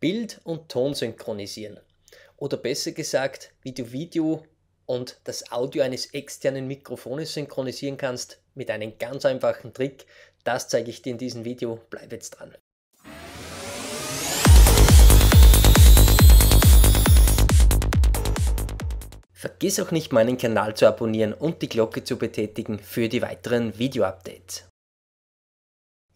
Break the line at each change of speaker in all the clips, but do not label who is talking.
Bild und Ton synchronisieren. Oder besser gesagt, wie du Video und das Audio eines externen Mikrofones synchronisieren kannst mit einem ganz einfachen Trick. Das zeige ich dir in diesem Video. Bleib jetzt dran. Vergiss auch nicht meinen Kanal zu abonnieren und die Glocke zu betätigen für die weiteren Video-Updates.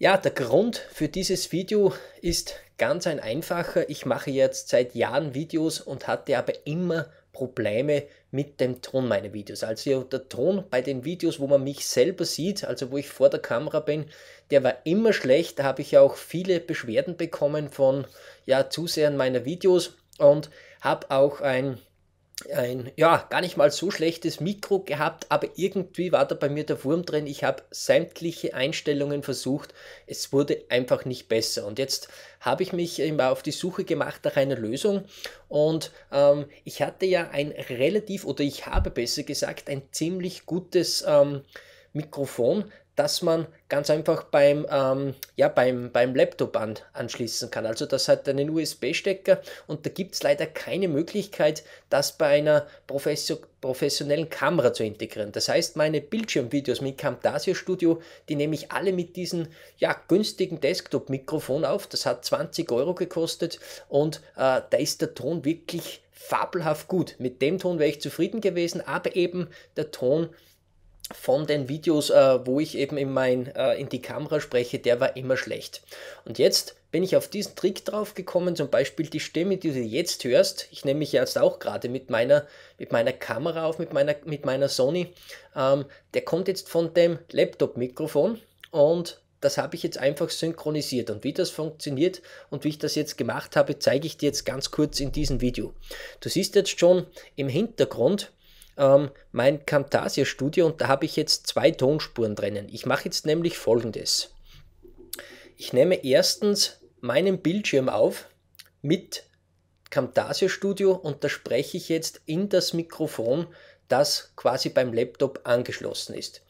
Ja, der Grund für dieses Video ist ganz ein einfacher. Ich mache jetzt seit Jahren Videos und hatte aber immer Probleme mit dem Ton meiner Videos. Also der Ton bei den Videos, wo man mich selber sieht, also wo ich vor der Kamera bin, der war immer schlecht. Da habe ich auch viele Beschwerden bekommen von ja, Zusehern meiner Videos und habe auch ein ein, ja, gar nicht mal so schlechtes Mikro gehabt, aber irgendwie war da bei mir der Wurm drin. Ich habe sämtliche Einstellungen versucht. Es wurde einfach nicht besser. Und jetzt habe ich mich immer auf die Suche gemacht nach einer Lösung. Und ähm, ich hatte ja ein relativ, oder ich habe besser gesagt, ein ziemlich gutes ähm, Mikrofon, dass man ganz einfach beim, ähm, ja, beim, beim Laptop an, anschließen kann. Also das hat einen USB-Stecker und da gibt es leider keine Möglichkeit, das bei einer Professor professionellen Kamera zu integrieren. Das heißt, meine Bildschirmvideos mit Camtasia Studio, die nehme ich alle mit diesem ja, günstigen Desktop-Mikrofon auf. Das hat 20 Euro gekostet und äh, da ist der Ton wirklich fabelhaft gut. Mit dem Ton wäre ich zufrieden gewesen, aber eben der Ton von den Videos, äh, wo ich eben in, mein, äh, in die Kamera spreche, der war immer schlecht. Und jetzt bin ich auf diesen Trick drauf gekommen, zum Beispiel die Stimme, die du jetzt hörst, ich nehme mich jetzt auch gerade mit meiner, mit meiner Kamera auf, mit meiner, mit meiner Sony, ähm, der kommt jetzt von dem Laptop-Mikrofon und das habe ich jetzt einfach synchronisiert. Und wie das funktioniert und wie ich das jetzt gemacht habe, zeige ich dir jetzt ganz kurz in diesem Video. Du siehst jetzt schon im Hintergrund, ähm, mein Camtasia Studio und da habe ich jetzt zwei Tonspuren drinnen. Ich mache jetzt nämlich folgendes. Ich nehme erstens meinen Bildschirm auf mit Camtasia Studio und da spreche ich jetzt in das Mikrofon, das quasi beim Laptop angeschlossen ist.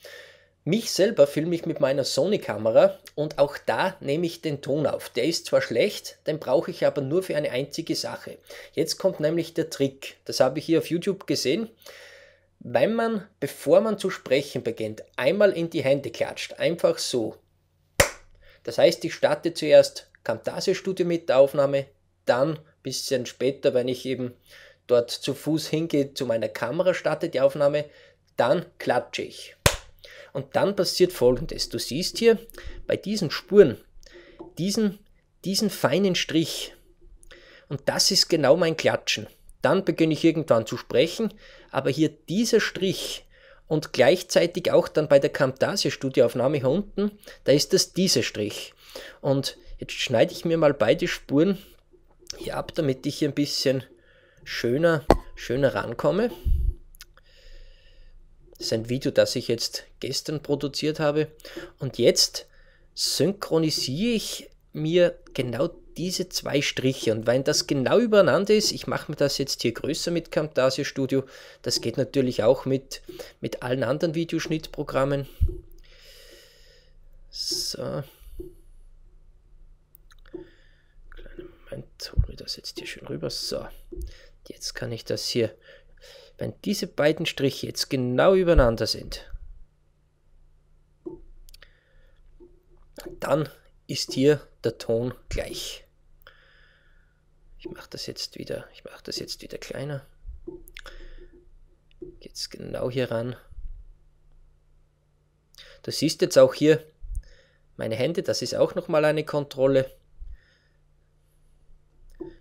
Mich selber filme ich mit meiner Sony-Kamera und auch da nehme ich den Ton auf. Der ist zwar schlecht, den brauche ich aber nur für eine einzige Sache. Jetzt kommt nämlich der Trick. Das habe ich hier auf YouTube gesehen wenn man, bevor man zu sprechen beginnt, einmal in die Hände klatscht, einfach so. Das heißt, ich starte zuerst Camtasia-Studio mit der Aufnahme, dann bisschen später, wenn ich eben dort zu Fuß hingehe, zu meiner Kamera starte die Aufnahme, dann klatsche ich. Und dann passiert folgendes. Du siehst hier bei diesen Spuren, diesen, diesen feinen Strich. Und das ist genau mein Klatschen. Dann beginne ich irgendwann zu sprechen, aber hier dieser Strich und gleichzeitig auch dann bei der Camtasia-Studioaufnahme hier unten, da ist das dieser Strich. Und jetzt schneide ich mir mal beide Spuren hier ab, damit ich hier ein bisschen schöner, schöner rankomme. Das ist ein Video, das ich jetzt gestern produziert habe. Und jetzt synchronisiere ich mir genau diese zwei Striche. Und wenn das genau übereinander ist, ich mache mir das jetzt hier größer mit Camtasia Studio. Das geht natürlich auch mit, mit allen anderen Videoschnittprogrammen. So. Kleinen Moment, hole das jetzt hier schön rüber. So. Jetzt kann ich das hier, wenn diese beiden Striche jetzt genau übereinander sind, dann ist hier der Ton gleich. Ich mache das jetzt wieder, ich mache das jetzt wieder kleiner. Geht's genau hier ran. Du siehst jetzt auch hier meine Hände, das ist auch nochmal eine Kontrolle.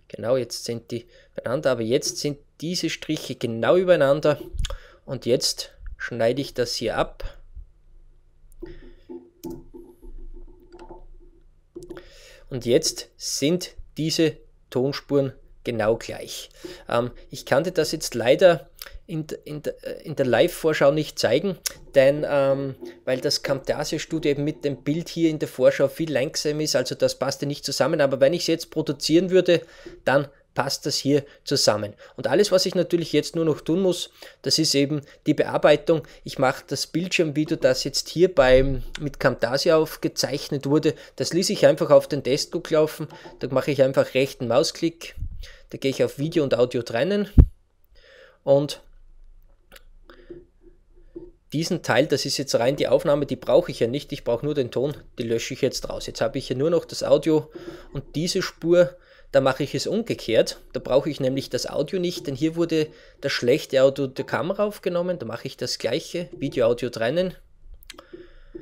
Genau, jetzt sind die beieinander, aber jetzt sind diese Striche genau übereinander und jetzt schneide ich das hier ab Und jetzt sind diese Tonspuren genau gleich. Ähm, ich kannte das jetzt leider in, in, äh, in der Live-Vorschau nicht zeigen, denn ähm, weil das Camtasia-Studio eben mit dem Bild hier in der Vorschau viel langsam ist, also das passte nicht zusammen, aber wenn ich es jetzt produzieren würde, dann passt das hier zusammen. Und alles, was ich natürlich jetzt nur noch tun muss, das ist eben die Bearbeitung. Ich mache das Bildschirmvideo, das jetzt hier beim, mit Camtasia aufgezeichnet wurde, das ließ ich einfach auf den Testlook laufen. Da mache ich einfach rechten Mausklick, da gehe ich auf Video und Audio trennen und diesen Teil, das ist jetzt rein die Aufnahme, die brauche ich ja nicht, ich brauche nur den Ton, die lösche ich jetzt raus. Jetzt habe ich hier nur noch das Audio und diese Spur, da mache ich es umgekehrt. Da brauche ich nämlich das Audio nicht, denn hier wurde das schlechte Audio der Kamera aufgenommen. Da mache ich das gleiche, Video-Audio trennen.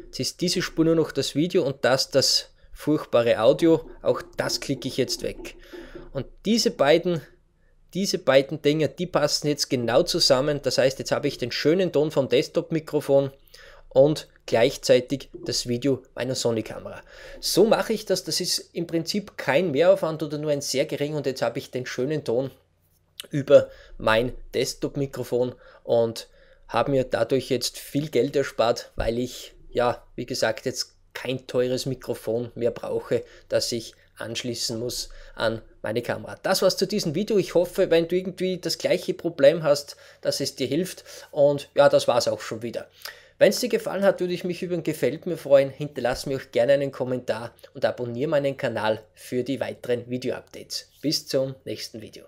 Jetzt ist diese Spur nur noch das Video und das das furchtbare Audio. Auch das klicke ich jetzt weg. Und diese beiden, diese beiden Dinge, die passen jetzt genau zusammen. Das heißt, jetzt habe ich den schönen Ton vom Desktop-Mikrofon und gleichzeitig das Video meiner Sony-Kamera. So mache ich das. Das ist im Prinzip kein Mehraufwand oder nur ein sehr gering und jetzt habe ich den schönen Ton über mein Desktop-Mikrofon und habe mir dadurch jetzt viel Geld erspart, weil ich, ja, wie gesagt, jetzt kein teures Mikrofon mehr brauche, das ich anschließen muss an meine Kamera. Das war's zu diesem Video. Ich hoffe, wenn du irgendwie das gleiche Problem hast, dass es dir hilft. Und ja, das war's auch schon wieder. Wenn es dir gefallen hat, würde ich mich über ein Gefällt mir freuen. Hinterlass mir auch gerne einen Kommentar und abonniere meinen Kanal für die weiteren Video-Updates. Bis zum nächsten Video.